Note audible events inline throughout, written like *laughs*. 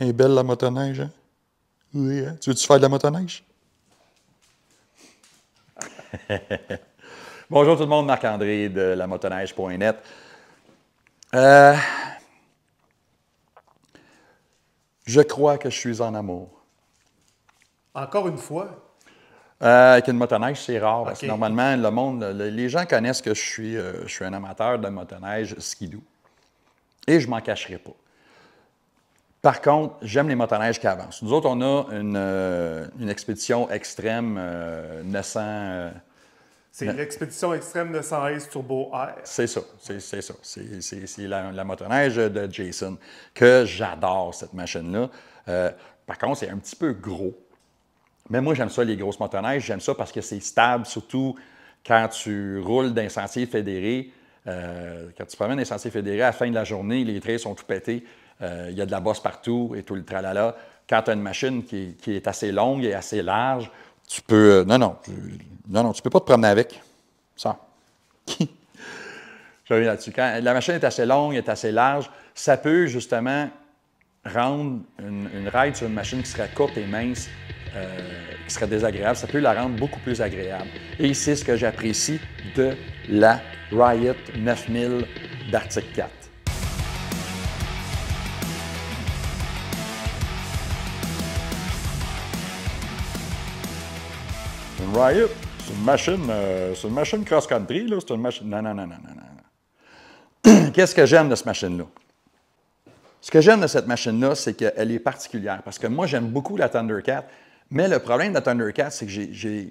Elle est belle la motoneige, hein? Oui, hein? Tu veux-tu faire de la motoneige? *laughs* Bonjour tout le monde, Marc-André de la motoneige.net. Euh, je crois que je suis en amour. Encore une fois? Euh, avec une motoneige, c'est rare. Parce que normalement, le monde, les gens connaissent que je suis, euh, je suis un amateur de motoneige skidoo. Et je m'en cacherai pas. Par contre, j'aime les motoneiges qui avancent. Nous autres, on a une, euh, expédition extrême 900. Euh, euh, c'est l'expédition extrême de Turbo R. C'est ça, c'est ça. C'est la, motoneige de Jason, que j'adore cette machine-là. par contre, c'est un petit peu gros. Mais moi, j'aime ça, les grosses motoneiges. J'aime ça parce que c'est stable, surtout quand tu roules d'un sentier fédéré. quand tu promènes un sentier fédéré, à la fin de la journée, les traits sont tout pétés. Euh, il y a de la bosse partout et tout le tralala. Quand tu as une machine qui, est assez longue et assez large, tu peux. Euh, non, non, non, non, tu peux pas te promener avec. Ça. *laughs* Je reviens là-dessus. Quand la machine est assez longue, et assez large, ça peut justement rendre une, ride sur une machine qui serait courte et mince, euh, qui serait désagréable, ça peut la rendre beaucoup plus agréable. Et c'est ce que j'apprécie de la Riot 9000 d'article 4. Riot. Euh, c'est une machine, cross-country, là. C'est une machine. Non, non, non, non, non, *clears throat* Qu'est-ce que j'aime de cette machine-là? Ce que j'aime de cette machine-là, c'est qu'elle est particulière. Parce que moi, j'aime beaucoup la Thundercat, mais le problème de la Thundercat, c'est que je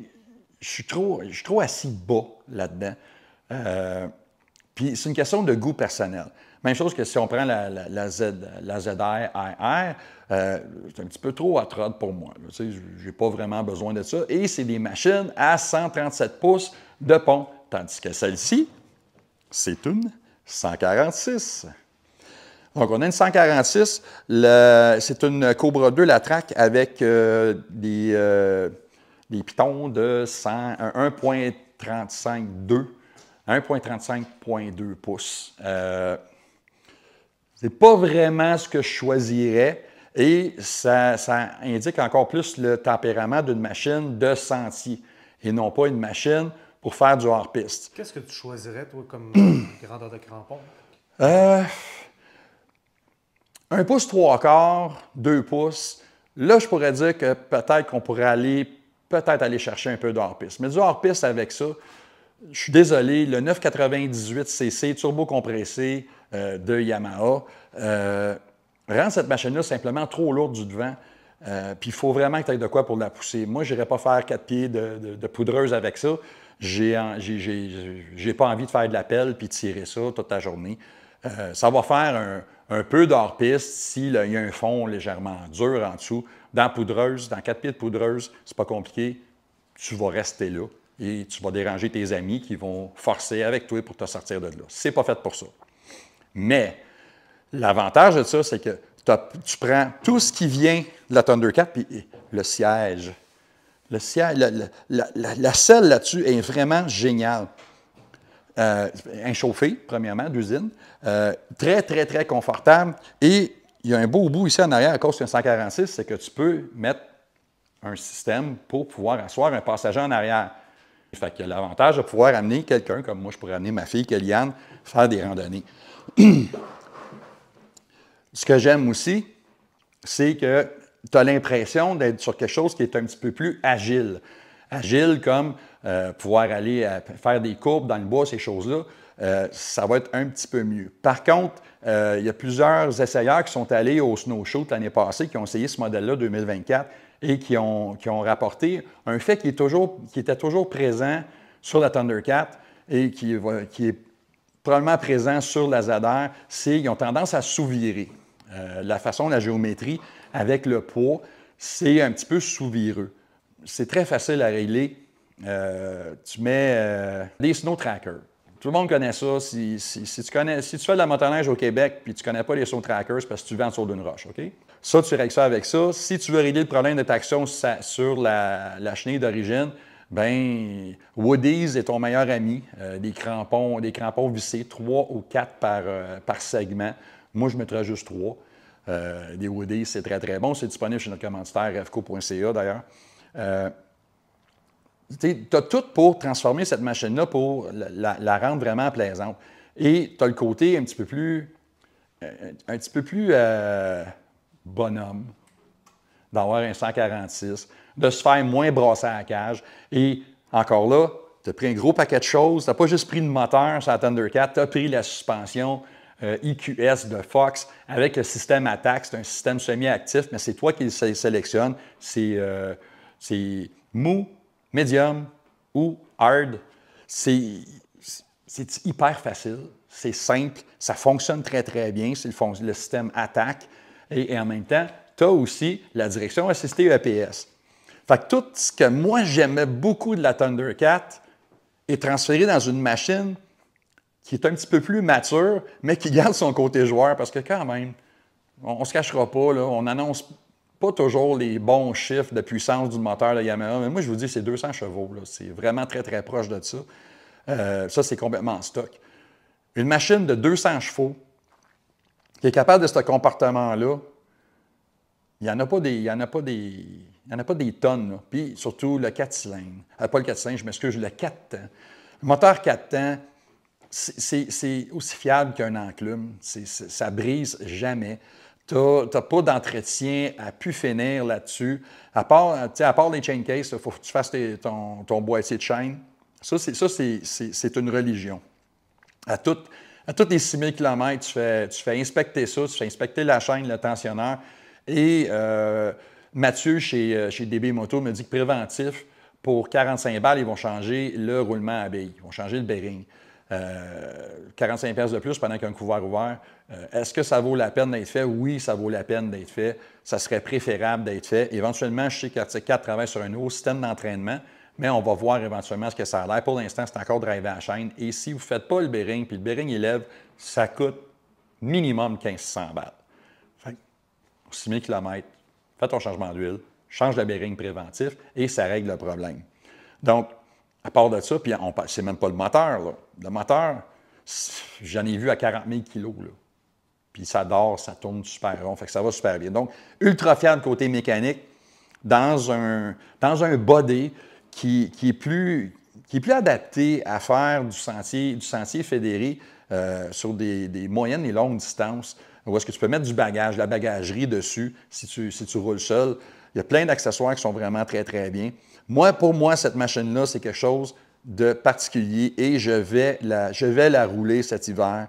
suis trop, trop assis bas là-dedans. Euh, puis c'est une question de goût personnel. Même chose que si on prend la, la, la, Z, la euh, c'est un petit peu trop atroce pour moi. Je n'ai pas vraiment besoin de ça. Et c'est des machines à 137 pouces de pont, tandis que celle-ci, c'est une 146. Donc, on a une 146. C'est une Cobra 2, la track, avec euh, des, euh, des, pitons de 1.35.2 1.35.2 pouces. Euh, c'est pas vraiment ce que je choisirais. Et ça, indique encore plus le tempérament d'une machine de sentier et non pas une machine pour faire du hors-piste. Qu'est-ce que tu choisirais, toi, comme *clears throat* euh, grandeur de crampon? Euh, un pouce trois quarts, deux pouces. Là, je pourrais dire que peut-être qu'on pourrait aller peut-être aller chercher un peu de hors-piste. Mais du hors-piste avec ça, je suis désolé, le 998cc turbo-compressé euh, de Yamaha euh, rend cette machine-là simplement trop lourde du devant. Euh, puis il faut vraiment que tu aies de quoi pour la pousser. Moi, je pas faire quatre pieds de, poudreuse avec ça. J'ai n'ai pas envie de faire de la pelle puis tirer ça toute la journée. ça va faire un, peu d'hors-piste s'il y a un fond légèrement dur en dessous. Dans poudreuse, dans quatre pieds de poudreuse, c'est pas compliqué. Tu vas rester là et tu vas déranger tes amis qui vont forcer avec toi pour te sortir de là. C'est pas fait pour ça. Mais l'avantage de ça, c'est que tu prends tout ce qui vient de la Thundercat, puis le siège. Le siège, la, selle là-dessus est vraiment géniale. Euh, inchauffé, premièrement, d'usine. Euh, très, très, très confortable. Et il y a un beau bout ici en arrière à cause du 146, c'est que tu peux mettre un système pour pouvoir asseoir un passager en arrière. Fait que l'avantage de pouvoir amener quelqu'un, comme moi, je pourrais amener ma fille Kellyanne, faire des randonnées. *clears throat* Ce que j'aime aussi, c'est que tu as l'impression d'être sur quelque chose qui est un petit peu plus agile. Agile comme euh, pouvoir aller euh, faire des courbes dans le bois, ces choses-là, euh, ça va être un petit peu mieux. Par contre, il y a plusieurs essayeurs qui sont allés au snowshoot l'année passée, qui ont essayé ce modèle-là 2024 et qui ont, qui ont rapporté un fait qui, est toujours, qui était toujours présent sur la Thundercat et qui, qui est probablement présent sur la Zader, c'est qu'ils ont tendance à souvirer. la façon, la géométrie avec le poids, c'est un petit peu souvireux. C'est très facile à régler euh, tu mets des euh, snow trackers. Tout le monde connaît ça. Si, tu connais, si tu fais de la motoneige au Québec puis tu ne connais pas les snow trackers, parce que tu vends sur d'une roche, OK? Ça, tu règles ça avec ça. Si tu veux régler le problème de traction sur la, chenille d'origine, ben Woody's est ton meilleur ami. Euh, des crampons, des crampons vissés, trois ou quatre par, segment. Moi, je mettrais juste trois. des Woody's, c'est très, très bon. C'est disponible chez notre commanditaire, fco.ca d'ailleurs tu as tout pour transformer cette machine-là, pour la, rendre vraiment plaisante. Et tu as le côté un petit peu plus, euh, un, petit peu plus euh, bonhomme, d'avoir un 146, de se faire moins brasser à la cage. Et encore là, tu as pris un gros paquet de choses. Tu n'as pas juste pris le moteur sur la Thundercat, tu as pris la suspension euh, IQS de Fox avec le système attaque. C'est un système semi-actif, mais c'est toi qui le sélectionnes. C'est mou, medium ou hard, c'est hyper facile, c'est simple, ça fonctionne très très bien, c'est le, système attaque et, en même temps, tu as aussi la direction assistée EPS. Fait que tout ce que moi j'aimais beaucoup de la Thundercat est transféré dans une machine qui est un petit peu plus mature, mais qui garde son côté joueur parce que quand même, on, ne se cachera pas, on annonce pas toujours les bons chiffres de puissance du moteur de Yamaha, mais moi, je vous dis, c'est 200 chevaux. C'est vraiment très, très proche de ça. Euh, ça, c'est complètement en stock. Une machine de 200 chevaux qui est capable de ce comportement-là, il n'y en a pas des... en a pas des tonnes. Puis surtout le 4 cylindres. Euh, pas le 4 cylindres, je m'excuse, le 4 temps. Le moteur 4 temps, c'est aussi fiable qu'un enclume. Ça ne ça brise jamais. Tu n'as pas d'entretien à pu finir là-dessus. À part, les chain cases, il faut que tu fasses ton, boîtier de chaîne. Ça, c'est une religion. À toutes à toutes les 6000 km, tu fais, tu fais inspecter ça, tu fais inspecter la chaîne, le tensionneur. Et euh, Mathieu, chez, euh, chez DB Moto, me dit que préventif, pour 45 balles, ils vont changer le roulement à billes, ils vont changer le bearing. 45 euh, pièces de plus pendant qu'un couvert ouvert, euh, est-ce que ça vaut la peine d'être fait? Oui, ça vaut la peine d'être fait. Ça serait préférable d'être fait. Éventuellement, je sais qu'Article 4 travaille sur un nouveau système d'entraînement mais on va voir éventuellement ce que ça a l'air. Pour l'instant, c'est encore drivé à chaîne. Et si vous ne faites pas le bearing, puis le bearing élève, ça coûte minimum 1500 balles. Fait 6000 km, faites ton changement d'huile, change le bearing préventif et ça règle le problème. Donc, à part de ça, puis on, c'est même pas le moteur. Le moteur, j'en ai vu à 40 000 kilos. Puis ça dort, ça tourne super rond, fait que ça va super bien. Donc, ultra fiable côté mécanique, dans un, dans un body qui, est plus, qui plus adapté à faire du sentier, du sentier fédéré euh, sur des, moyennes et longues distances, où est-ce que tu peux mettre du bagage, la bagagerie dessus, si tu, si tu roules seul. Il y a plein d'accessoires qui sont vraiment très, très bien. Moi, pour moi, cette machine-là, c'est quelque chose de particulier et je vais la, je vais la rouler cet hiver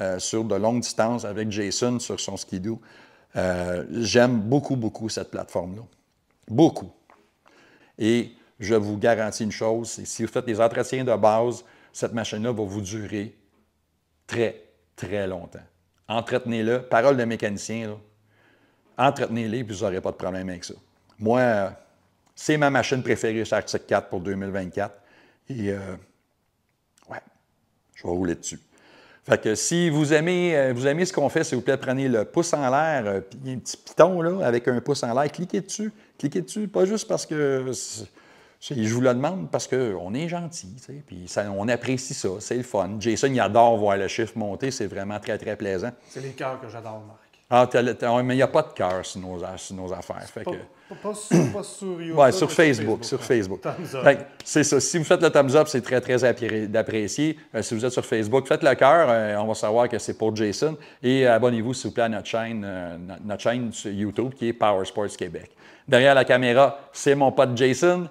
euh, sur de longues distances avec Jason sur son skidoo. Euh, j'aime beaucoup, beaucoup cette plateforme-là. Beaucoup. Et je vous garantis une chose, si vous faites des entretiens de base, cette machine-là va vous durer très, très longtemps. entretenez la Parole de mécanicien, là, entretenez-les, puis vous n'aurez pas de problème avec ça. Moi, c'est ma machine préférée sur Arctic 4 pour 2024. Et euh, ouais, je vais rouler dessus. Fait que si vous aimez, euh, vous aimez ce qu'on fait, s'il vous plaît, prenez le pouce en l'air, il y a un petit piton là, avec un pouce en l'air, cliquez dessus, cliquez dessus, pas juste parce que je vous le demande, parce qu'on est gentil, puis on apprécie ça, c'est le fun. Jason, il adore voir le chiffre monter, c'est vraiment très, très plaisant. C'est les cœurs que j'adore, Marc. Ah, mais il n'y a pas de cœur sur nos, affaires. pas, sur, YouTube, ouais, sur Facebook. Sur hein. Facebook. C'est ça. Si vous faites le thumbs up, c'est très, très apprécié. Euh, si vous êtes sur Facebook, faites le cœur. Euh, on va savoir que c'est pour Jason. Et euh, abonnez-vous, s'il vous plaît, à notre chaîne, notre chaîne YouTube qui est Power Sports Québec. Derrière la caméra, c'est mon pote Jason.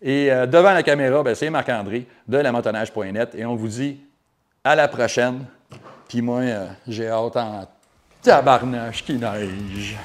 Et devant la caméra, ben, c'est Marc-André de Lamotonnage.net. Et on vous dit à la prochaine. Puis moi, j'ai hâte en Tabarnache qui neige!